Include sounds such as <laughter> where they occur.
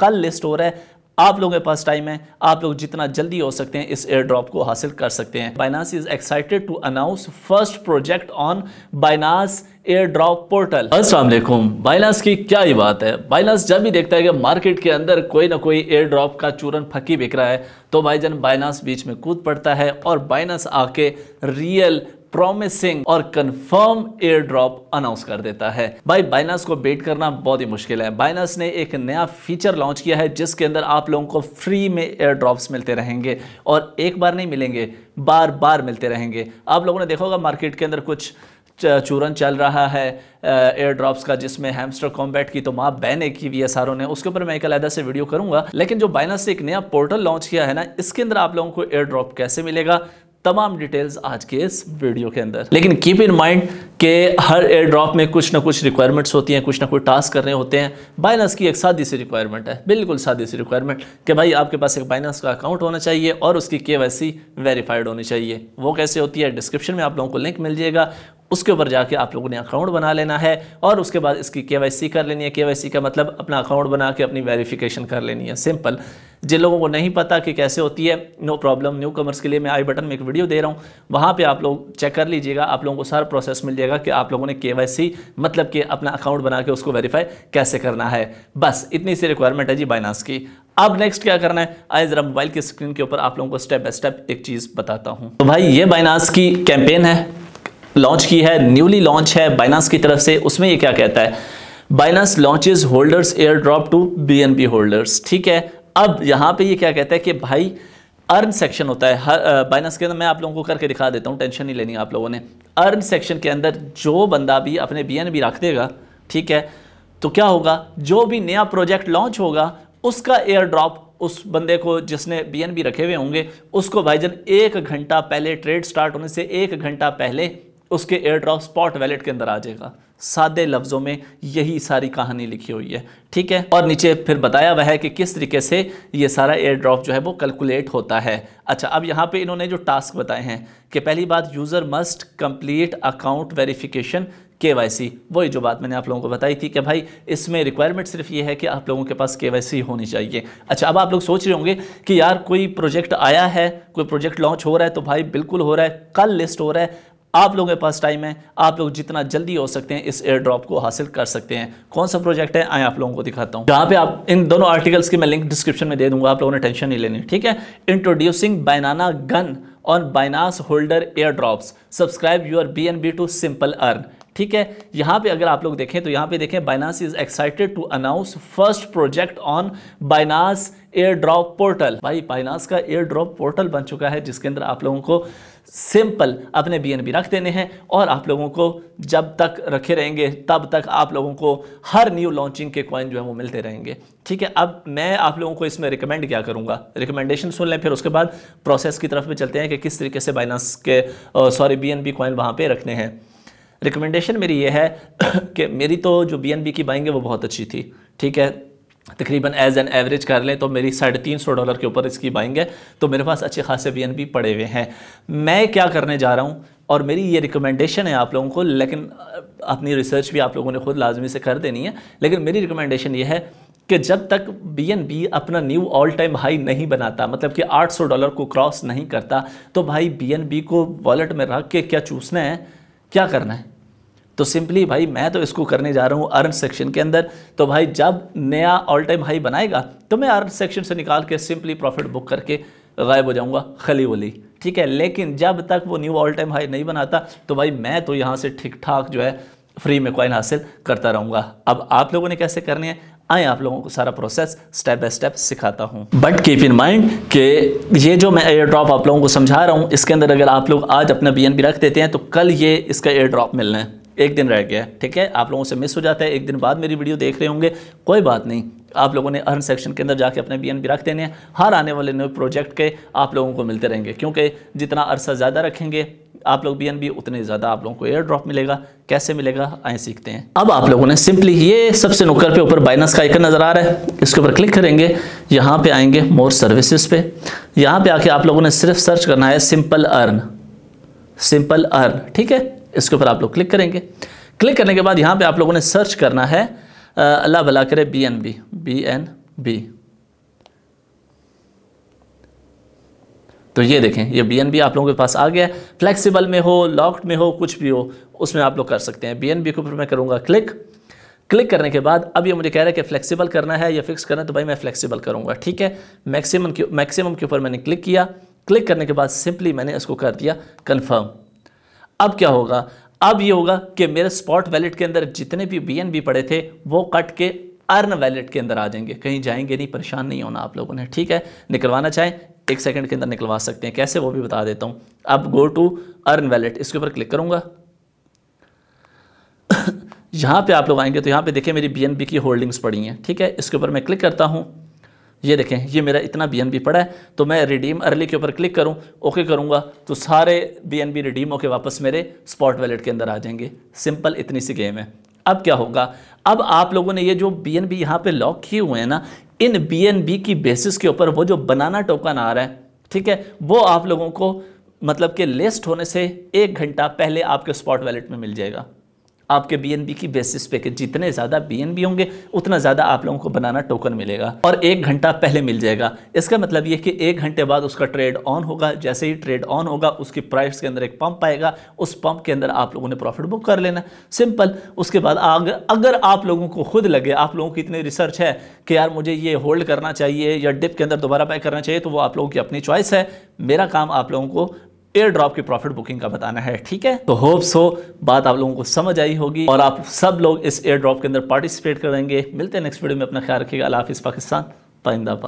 कल लिस्ट हो रहा है आप लोगों के पास टाइम है आप लोग जितना जल्दी हो सकते हैं इस एयर ड्रॉप को हासिल कर सकते हैं Binance is excited to announce first project on Binance airdrop portal असलम बाइनास की क्या ही बात है बाइनास जब भी देखता है कि मार्केट के अंदर कोई ना कोई एयर ड्रॉप का चूरन फकी बिक रहा है तो भाई भाईजान बाइनास बीच में कूद पड़ता है और बाइनास आके रियल प्रॉमिसिंग और कंफर्म एयर ड्रॉप अनाउंस कर देता है भाई बाइनास को बेट करना बहुत ही मुश्किल है बाइनास ने एक नया फीचर लॉन्च किया है जिसके अंदर आप लोगों को फ्री में एयर ड्रॉप्स मिलते रहेंगे और एक बार नहीं मिलेंगे बार बार मिलते रहेंगे आप लोगों ने देखा होगा मार्केट के अंदर कुछ चूरन चल रहा है एयर ड्रॉप्स का जिसमें हैमस्टर कॉम्बैट की तो माँ बैने की हुई है सारों ने उसके ऊपर मैं एक अलहदा से वीडियो करूंगा लेकिन जो बाइनास से एक नया पोर्टल लॉन्च किया है ना इसके अंदर आप लोगों को एयर ड्रॉप कैसे मिलेगा तमाम डिटेल्स आज के इस वीडियो के अंदर लेकिन कीप इन माइंड के हर एयर ड्रॉप में कुछ ना कुछ रिक्वायरमेंट्स होती हैं कुछ ना कुछ टास्क करने होते हैं बाइनास की एक सादी सी रिक्वायरमेंट है बिल्कुल सादी सी रिक्वायरमेंट कि भाई आपके पास एक बाइनास का अकाउंट होना चाहिए और उसकी के वेरीफाइड होनी चाहिए वो कैसे होती है डिस्क्रिप्शन में आप लोगों को लिंक मिल जाएगा उसके ऊपर जाके आप लोगों ने अकाउंट बना लेना है और उसके बाद इसकी के कर लेनी है के का मतलब अपना अकाउंट बना के अपनी वेरीफिकेशन कर लेनी है सिंपल जिन लोगों को नहीं पता कि कैसे होती है नो प्रॉब्लम न्यू कमर्स के लिए मैं आई बटन में एक वीडियो दे रहा हूँ वहाँ पर आप लोग चेक कर लीजिएगा आप लोगों को सारा प्रोसेस मिल जाएगा कि आप लोगों ने के मतलब कि अपना अकाउंट बना के उसको वेरीफाई कैसे करना है बस इतनी सी रिक्वायरमेंट है जी बाइनास की अब नेक्स्ट क्या करना है आई ज़रा मोबाइल की स्क्रीन के ऊपर आप लोगों को स्टेप बाय स्टेप एक चीज़ बताता हूँ तो भाई ये बाइनास की कैंपेन है लॉन्च की है न्यूली लॉन्च है बाइनास की तरफ से उसमें ये क्या कहता है Binance launches holders airdrop to B holders ठीक है अब यहाँ पे ये क्या कहता है कि भाई अर्न सेक्शन होता है हर बाइनेंस के अंदर मैं आप लोगों को करके दिखा देता हूँ टेंशन नहीं लेनी आप लोगों ने अर्न सेक्शन के अंदर जो बंदा भी अपने बी एन बी रख देगा ठीक है तो क्या होगा जो भी नया प्रोजेक्ट लॉन्च होगा उसका एयर ड्रॉप उस बंदे को जिसने बी एन बी रखे हुए होंगे उसको भाईजन एक घंटा पहले ट्रेड स्टार्ट होने से एक घंटा पहले उसके एयर ड्रॉप स्पॉट वैलेट के अंदर आ जाएगा सादे लफ्ज़ों में यही सारी कहानी लिखी हुई है ठीक है और नीचे फिर बताया हुआ है कि किस तरीके से ये सारा एयर ड्रॉप जो है वो कैलकुलेट होता है अच्छा अब यहाँ पे इन्होंने जो टास्क बताए हैं कि पहली बात user must complete account verification के वही जो बात मैंने आप लोगों को बताई थी कि भाई इसमें रिक्वायरमेंट सिर्फ ये है कि आप लोगों के पास के वाई सी होनी चाहिए अच्छा अब आप लोग सोच रहे होंगे कि यार कोई प्रोजेक्ट आया है कोई प्रोजेक्ट लॉन्च हो रहा है तो भाई बिल्कुल हो रहा है कल लिस्ट हो रहा है आप लोगों के पास टाइम है आप लोग जितना जल्दी हो सकते हैं इस एयर ड्रॉप को हासिल कर सकते हैं कौन सा प्रोजेक्ट है आए आप लोगों को दिखाता हूँ जहाँ पे आप इन दोनों आर्टिकल्स की मैं लिंक डिस्क्रिप्शन में दे दूंगा आप लोगों ने टेंशन नहीं लेनी ठीक है introducing banana gun on Binance holder airdrops subscribe your B N B to simple earn ठीक है यहाँ पे अगर आप लोग देखें तो यहाँ पे देखें Binance is excited to announce first project on Binance airdrop portal भाई बाइनास का एयर ड्रॉप पोर्टल बन चुका है जिसके अंदर आप लोगों को सिंपल अपने बी रख देने हैं और आप लोगों को जब तक रखे रहेंगे तब तक आप लोगों को हर न्यू लॉन्चिंग के कॉइन जो है वो मिलते रहेंगे ठीक है अब मैं आप लोगों को इसमें रिकमेंड क्या करूँगा रिकमेंडेशन सुन लें फिर उसके बाद प्रोसेस की तरफ भी चलते हैं कि किस तरीके से बाइनास के sorry B N B coin वहाँ पर रखने हैं रिकमेंडेशन मेरी ये है <coughs> कि मेरी तो जो बी एन बी की बाइंग है वो बहुत अच्छी थी ठीक है तकरीबन एज एन एवरेज कर लें तो मेरी साढ़े तीन सौ डॉलर के ऊपर इसकी बाइंग है तो मेरे पास अच्छे खासे बी एन बी पड़े हुए हैं मैं क्या करने जा रहा हूँ और मेरी ये रिकमेंडेशन है आप लोगों को लेकिन अपनी रिसर्च भी आप लोगों ने खुद लाजमी से कर देनी है लेकिन मेरी रिकमेंडेशन ये है कि जब तक बी एन बी अपना न्यू ऑल टाइम हाई नहीं बनाता मतलब कि आठ सौ डॉलर को क्रॉस नहीं करता तो भाई बी एन बी को वॉलेट में रख के क्या चूसना है क्या करना है तो सिंपली भाई मैं तो इसको करने जा रहा हूँ अर्न सेक्शन के अंदर तो भाई जब नया ऑल टाइम हाई बनाएगा तो मैं अर्न सेक्शन से निकाल के सिंपली प्रॉफिट बुक करके गायब हो जाऊँगा खली वली ठीक है लेकिन जब तक वो न्यू ऑल टाइम हाई नहीं बनाता तो भाई मैं तो यहाँ से ठीक ठाक जो है फ्री में कॉइन हासिल करता रहूँगा अब आप लोगों ने कैसे करनी है आए आप लोगों को सारा प्रोसेस स्टेप बाय स्टेप सिखाता हूँ बट कीप इन माइंड कि ये जो मैं एयर ड्रॉप आप लोगों को समझा रहा हूँ इसके अंदर अगर आप लोग आज अपना बी रख देते हैं तो कल ये इसका एयर ड्रॉप मिलना है एक दिन रह गया ठीक है आप लोगों से मिस हो जाता है एक दिन बाद मेरी वीडियो देख रहे होंगे कोई बात नहीं आप लोगों ने अर्न सेक्शन के अंदर जाके अपने बी एन बी रख देने हैं हर आने वाले नए प्रोजेक्ट के आप लोगों को मिलते रहेंगे क्योंकि जितना अरसा ज़्यादा रखेंगे आप लोग बी एन बी उतने ज़्यादा आप लोगों को एयर ड्रॉप मिलेगा कैसे मिलेगा आए सीखते हैं अब आप लोगों ने सिंपली ये सबसे नुक्कर पे ऊपर बाइनस का आइकन नज़र आ रहा है इसके ऊपर क्लिक करेंगे यहाँ पर आएंगे मोर सर्विसेज पे यहाँ पर आके आप लोगों ने सिर्फ सर्च करना है सिंपल अर्न सिंपल अर्न ठीक है इसके ऊपर आप लोग क्लिक करेंगे क्लिक करने के बाद यहाँ पे आप लोगों ने सर्च करना है अल्लाह भला करे B N B B N B तो ये देखें ये बी एन बी आप लोगों के पास आ गया है फ्लेक्सिबल में हो लॉक्ड में हो कुछ भी हो उसमें आप लोग कर सकते हैं बी एन बी के ऊपर मैं करूँगा क्लिक क्लिक करने के बाद अब ये मुझे कह रहा है कि फ्लेक्सिबल करना है या फिक्स करना है तो भाई मैं फ्लेक्सिबल करूँगा ठीक है मैक्सिमम मैक्सिमम के ऊपर मैंने क्लिक किया क्लिक करने के बाद सिंपली मैंने इसको कर दिया कन्फर्म अब क्या होगा अब ये होगा कि मेरे स्पॉट वैलेट के अंदर जितने भी बी पड़े थे वो कट के अर्न वैलेट के अंदर आ जाएंगे कहीं जाएंगे नहीं परेशान नहीं होना आप लोगों ने ठीक है निकलवाना चाहें एक सेकंड के अंदर निकलवा सकते हैं कैसे वो भी बता देता हूं अब गो टू अर्न वैलेट इसके ऊपर क्लिक करूंगा <coughs> यहां पे आप लोग आएंगे तो यहां पे देखिए मेरी बीएनबी की होल्डिंग्स पड़ी हैं ठीक है इसके ऊपर मैं क्लिक करता हूं ये देखें ये मेरा इतना बी पड़ा है तो मैं रिडीम अर्ली के ऊपर क्लिक करूं ओके करूंगा तो सारे बी रिडीम होके वापस मेरे स्पॉट वैलेट के अंदर आ जाएंगे सिंपल इतनी सी गेम है अब क्या होगा अब आप लोगों ने ये जो बी एन बी यहाँ पर लॉक किए हुए हैं ना इन बी एन बी की बेसिस के ऊपर वो जो बनाना टोकन आ रहा है ठीक है वो आप लोगों को मतलब कि लिस्ट होने से एक घंटा पहले आपके स्पॉट वैलेट में मिल जाएगा आपके बी की बेसिस पे कि जितने ज़्यादा बी होंगे उतना ज़्यादा आप लोगों को बनाना टोकन मिलेगा और एक घंटा पहले मिल जाएगा इसका मतलब ये कि एक घंटे बाद उसका ट्रेड ऑन होगा जैसे ही ट्रेड ऑन होगा उसकी प्राइस के अंदर एक पंप आएगा उस पंप के अंदर आप लोगों ने प्रॉफिट बुक कर लेना सिंपल उसके बाद आग, अगर आप लोगों को खुद लगे आप लोगों की इतनी रिसर्च है कि यार मुझे ये होल्ड करना चाहिए या डिप के अंदर दोबारा पैक करना चाहिए तो वो आप लोगों की अपनी चॉइस है मेरा काम आप लोगों को एयर ड्रॉप की प्रॉफिट बुकिंग का बताना है ठीक है तो होप्स हो बात आप लोगों को समझ आई होगी और आप सब लोग इस एयर ड्रॉप के अंदर पार्टिसिपेट करेंगे मिलते हैं नेक्स्ट वीडियो में अपना ख्याल रखिएगा हाफिज पाकिस्तान परिंदाबाद